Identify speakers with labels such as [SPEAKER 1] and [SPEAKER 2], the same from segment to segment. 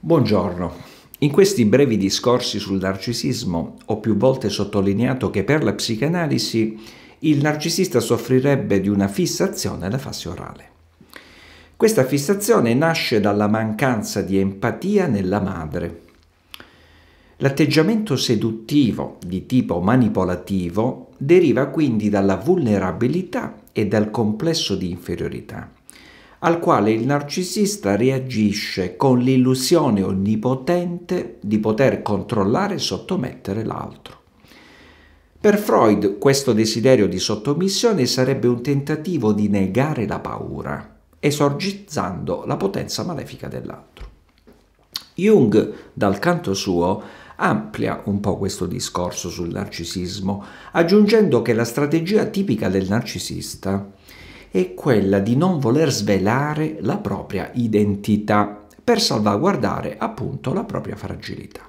[SPEAKER 1] Buongiorno. In questi brevi discorsi sul narcisismo ho più volte sottolineato che per la psicanalisi il narcisista soffrirebbe di una fissazione alla fase orale. Questa fissazione nasce dalla mancanza di empatia nella madre. L'atteggiamento seduttivo di tipo manipolativo deriva quindi dalla vulnerabilità e dal complesso di inferiorità al quale il narcisista reagisce con l'illusione onnipotente di poter controllare e sottomettere l'altro. Per Freud questo desiderio di sottomissione sarebbe un tentativo di negare la paura, esorgizzando la potenza malefica dell'altro. Jung, dal canto suo, amplia un po' questo discorso sul narcisismo, aggiungendo che la strategia tipica del narcisista è quella di non voler svelare la propria identità per salvaguardare appunto la propria fragilità.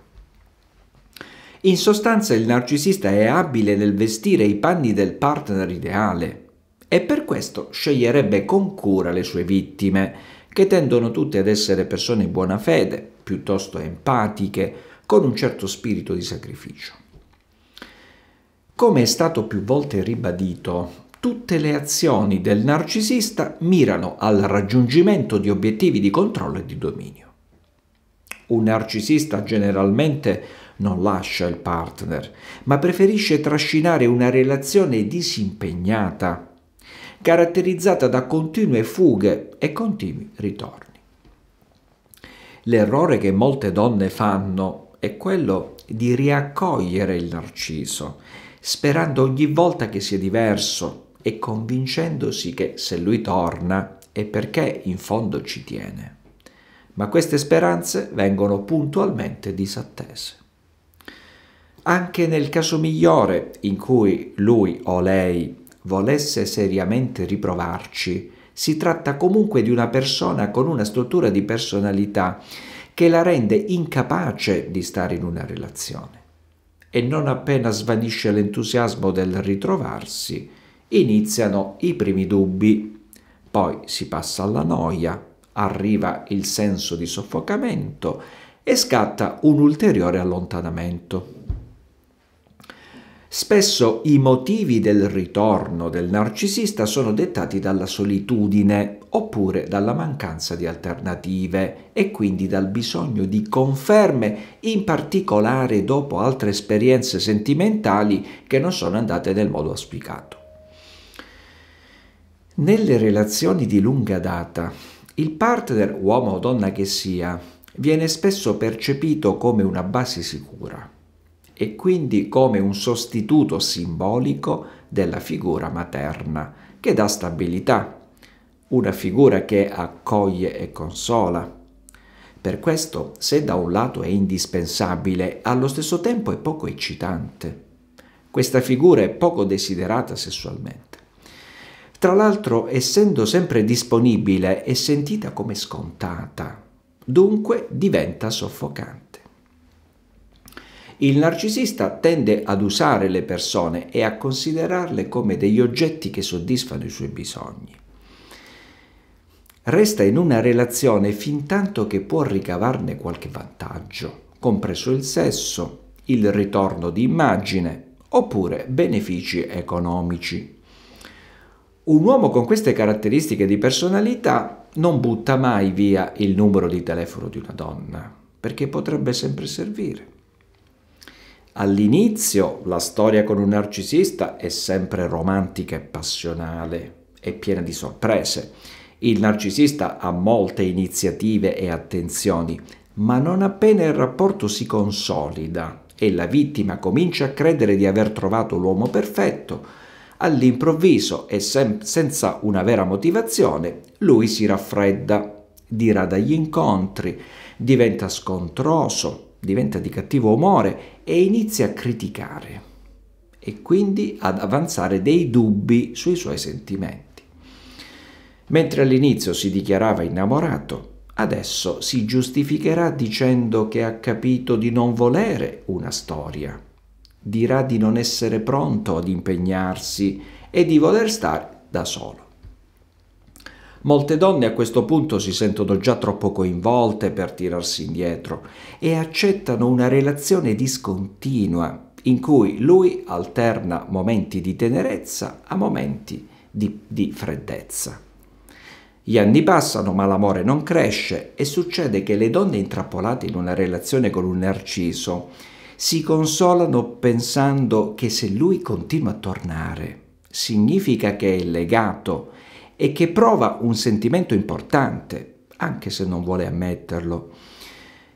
[SPEAKER 1] In sostanza il narcisista è abile nel vestire i panni del partner ideale e per questo sceglierebbe con cura le sue vittime, che tendono tutte ad essere persone in buona fede, piuttosto empatiche, con un certo spirito di sacrificio. Come è stato più volte ribadito, Tutte le azioni del narcisista mirano al raggiungimento di obiettivi di controllo e di dominio. Un narcisista generalmente non lascia il partner, ma preferisce trascinare una relazione disimpegnata, caratterizzata da continue fughe e continui ritorni. L'errore che molte donne fanno è quello di riaccogliere il narciso, sperando ogni volta che sia diverso, e convincendosi che se lui torna è perché in fondo ci tiene. Ma queste speranze vengono puntualmente disattese. Anche nel caso migliore in cui lui o lei volesse seriamente riprovarci, si tratta comunque di una persona con una struttura di personalità che la rende incapace di stare in una relazione. E non appena svanisce l'entusiasmo del ritrovarsi, iniziano i primi dubbi, poi si passa alla noia, arriva il senso di soffocamento e scatta un ulteriore allontanamento. Spesso i motivi del ritorno del narcisista sono dettati dalla solitudine oppure dalla mancanza di alternative e quindi dal bisogno di conferme, in particolare dopo altre esperienze sentimentali che non sono andate nel modo auspicato. Nelle relazioni di lunga data, il partner, uomo o donna che sia, viene spesso percepito come una base sicura e quindi come un sostituto simbolico della figura materna, che dà stabilità, una figura che accoglie e consola. Per questo, se da un lato è indispensabile, allo stesso tempo è poco eccitante. Questa figura è poco desiderata sessualmente tra l'altro essendo sempre disponibile è sentita come scontata, dunque diventa soffocante. Il narcisista tende ad usare le persone e a considerarle come degli oggetti che soddisfano i suoi bisogni. Resta in una relazione fin tanto che può ricavarne qualche vantaggio, compreso il sesso, il ritorno di immagine oppure benefici economici un uomo con queste caratteristiche di personalità non butta mai via il numero di telefono di una donna, perché potrebbe sempre servire. All'inizio la storia con un narcisista è sempre romantica e passionale è piena di sorprese. Il narcisista ha molte iniziative e attenzioni, ma non appena il rapporto si consolida e la vittima comincia a credere di aver trovato l'uomo perfetto, All'improvviso e sem- senza una vera motivazione, lui si raffredda, dirà dagli incontri, diventa scontroso, diventa di cattivo umore e inizia a criticare e quindi ad avanzare dei dubbi sui suoi sentimenti. Mentre all'inizio si dichiarava innamorato, adesso si giustificherà dicendo che ha capito di non volere una storia dirà di non essere pronto ad impegnarsi e di voler stare da solo. Molte donne a questo punto si sentono già troppo coinvolte per tirarsi indietro e accettano una relazione discontinua in cui lui alterna momenti di tenerezza a momenti di, di freddezza. Gli anni passano ma l'amore non cresce e succede che le donne intrappolate in una relazione con un narciso si consolano pensando che se lui continua a tornare, significa che è legato e che prova un sentimento importante, anche se non vuole ammetterlo.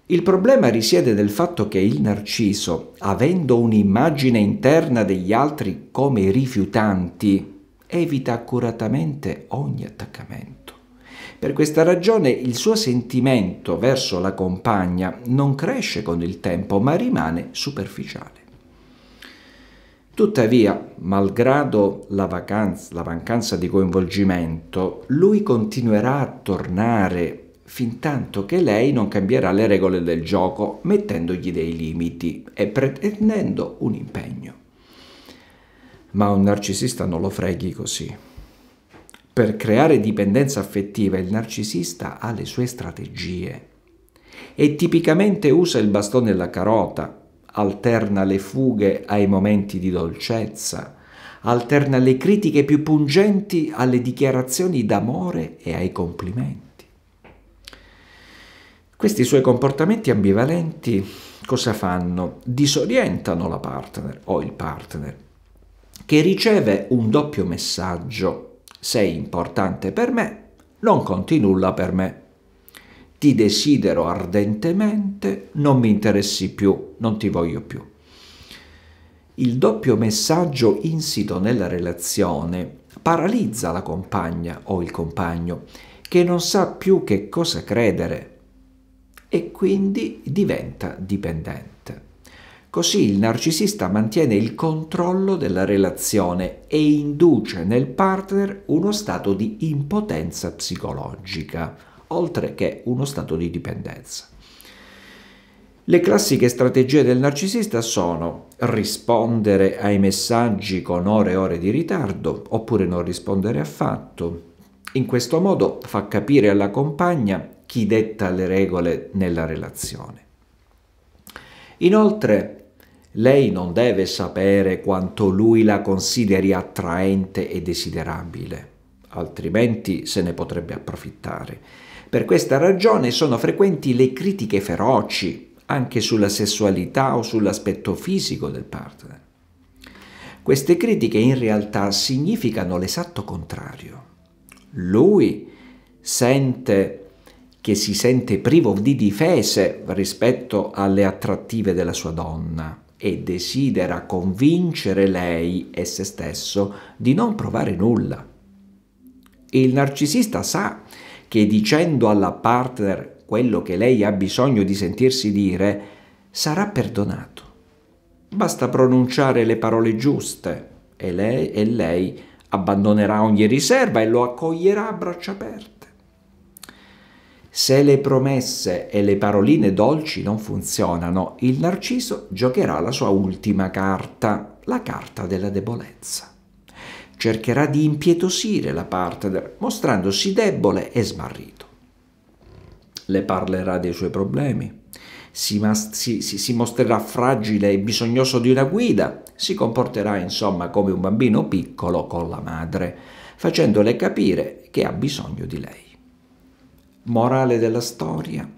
[SPEAKER 1] Il problema risiede nel fatto che il narciso, avendo un'immagine interna degli altri come rifiutanti, evita accuratamente ogni attaccamento. Per questa ragione il suo sentimento verso la compagna non cresce con il tempo, ma rimane superficiale. Tuttavia, malgrado la, vacanza, la mancanza di coinvolgimento, lui continuerà a tornare fin tanto che lei non cambierà le regole del gioco, mettendogli dei limiti e pretendendo un impegno. Ma un narcisista non lo freghi così. Per creare dipendenza affettiva il narcisista ha le sue strategie e tipicamente usa il bastone e la carota, alterna le fughe ai momenti di dolcezza, alterna le critiche più pungenti alle dichiarazioni d'amore e ai complimenti. Questi suoi comportamenti ambivalenti cosa fanno? Disorientano la partner o il partner, che riceve un doppio messaggio sei importante per me, non conti nulla per me. Ti desidero ardentemente, non mi interessi più, non ti voglio più. Il doppio messaggio insito nella relazione paralizza la compagna o il compagno che non sa più che cosa credere e quindi diventa dipendente. Così il narcisista mantiene il controllo della relazione e induce nel partner uno stato di impotenza psicologica, oltre che uno stato di dipendenza. Le classiche strategie del narcisista sono rispondere ai messaggi con ore e ore di ritardo oppure non rispondere affatto. In questo modo fa capire alla compagna chi detta le regole nella relazione. Inoltre lei non deve sapere quanto lui la consideri attraente e desiderabile, altrimenti se ne potrebbe approfittare. Per questa ragione sono frequenti le critiche feroci anche sulla sessualità o sull'aspetto fisico del partner. Queste critiche in realtà significano l'esatto contrario. Lui sente che si sente privo di difese rispetto alle attrattive della sua donna e desidera convincere lei e se stesso di non provare nulla. Il narcisista sa che dicendo alla partner quello che lei ha bisogno di sentirsi dire, sarà perdonato. Basta pronunciare le parole giuste e lei, e lei abbandonerà ogni riserva e lo accoglierà a braccia aperte. Se le promesse e le paroline dolci non funzionano, il narciso giocherà la sua ultima carta, la carta della debolezza. Cercherà di impietosire la partner, mostrandosi debole e smarrito. Le parlerà dei suoi problemi, si, si, si, mostrerà fragile e bisognoso di una guida, si comporterà insomma come un bambino piccolo con la madre, facendole capire che ha bisogno di lei. Morale della storia.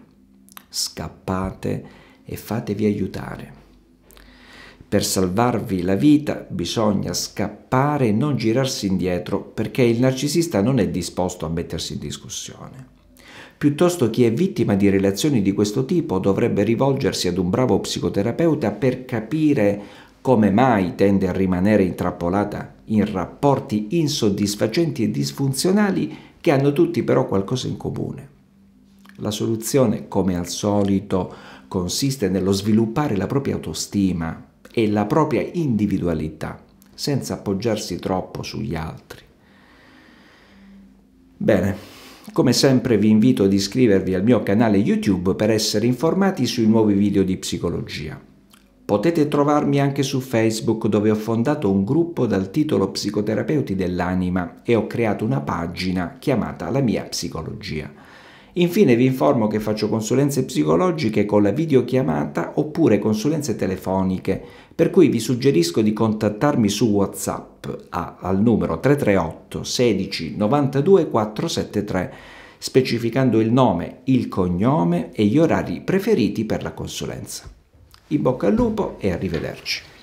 [SPEAKER 1] Scappate e fatevi aiutare. Per salvarvi la vita bisogna scappare e non girarsi indietro perché il narcisista non è disposto a mettersi in discussione. Piuttosto chi è vittima di relazioni di questo tipo dovrebbe rivolgersi ad un bravo psicoterapeuta per capire come mai tende a rimanere intrappolata in rapporti insoddisfacenti e disfunzionali che hanno tutti però qualcosa in comune. La soluzione, come al solito, consiste nello sviluppare la propria autostima e la propria individualità, senza appoggiarsi troppo sugli altri. Bene, come sempre vi invito ad iscrivervi al mio canale YouTube per essere informati sui nuovi video di psicologia. Potete trovarmi anche su Facebook dove ho fondato un gruppo dal titolo Psicoterapeuti dell'anima e ho creato una pagina chiamata La mia psicologia Infine vi informo che faccio consulenze psicologiche con la videochiamata oppure consulenze telefoniche, per cui vi suggerisco di contattarmi su WhatsApp a, al numero 338 16 92 473 specificando il nome, il cognome e gli orari preferiti per la consulenza. In bocca al lupo e arrivederci.